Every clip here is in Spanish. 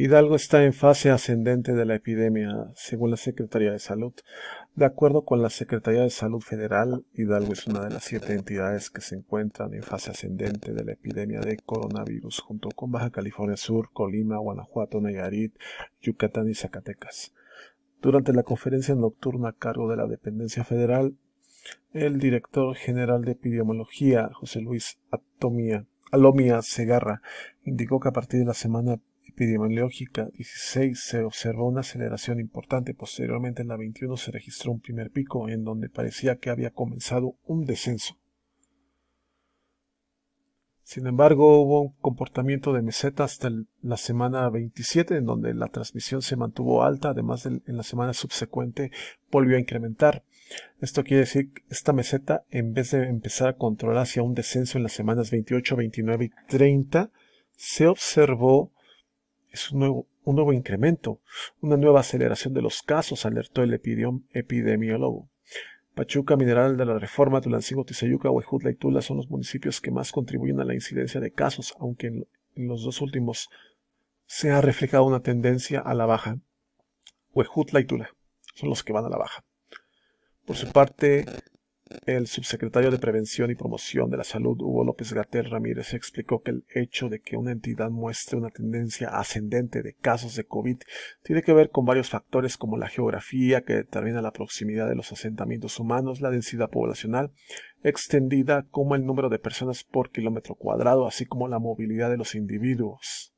Hidalgo está en fase ascendente de la epidemia, según la Secretaría de Salud. De acuerdo con la Secretaría de Salud Federal, Hidalgo es una de las siete entidades que se encuentran en fase ascendente de la epidemia de coronavirus, junto con Baja California Sur, Colima, Guanajuato, Nayarit, Yucatán y Zacatecas. Durante la conferencia nocturna a cargo de la dependencia federal, el director general de epidemiología, José Luis Atomía, Alomia Segarra indicó que a partir de la semana epidemiológica 16 se observó una aceleración importante. Posteriormente, en la 21 se registró un primer pico en donde parecía que había comenzado un descenso. Sin embargo, hubo un comportamiento de meseta hasta la semana 27, en donde la transmisión se mantuvo alta, además en la semana subsecuente volvió a incrementar. Esto quiere decir que esta meseta, en vez de empezar a controlar hacia un descenso en las semanas 28, 29 y 30, se observó es un nuevo, un nuevo incremento, una nueva aceleración de los casos, alertó el epidemiólogo. Pachuca, Mineral de la Reforma, Tulancingo, Tizayuca, Huejutla y Tula son los municipios que más contribuyen a la incidencia de casos, aunque en, en los dos últimos se ha reflejado una tendencia a la baja. Huejutla y Tula son los que van a la baja. Por su parte, el subsecretario de Prevención y Promoción de la Salud, Hugo López Gatel Ramírez, explicó que el hecho de que una entidad muestre una tendencia ascendente de casos de COVID tiene que ver con varios factores como la geografía, que determina la proximidad de los asentamientos humanos, la densidad poblacional extendida, como el número de personas por kilómetro cuadrado, así como la movilidad de los individuos.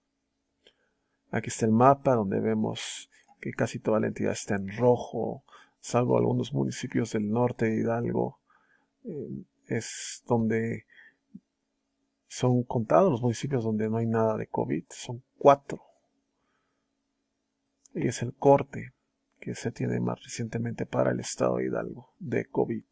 Aquí está el mapa donde vemos que casi toda la entidad está en rojo, salvo algunos municipios del norte de Hidalgo, eh, es donde son contados los municipios donde no hay nada de COVID, son cuatro. Y es el corte que se tiene más recientemente para el estado de Hidalgo de COVID.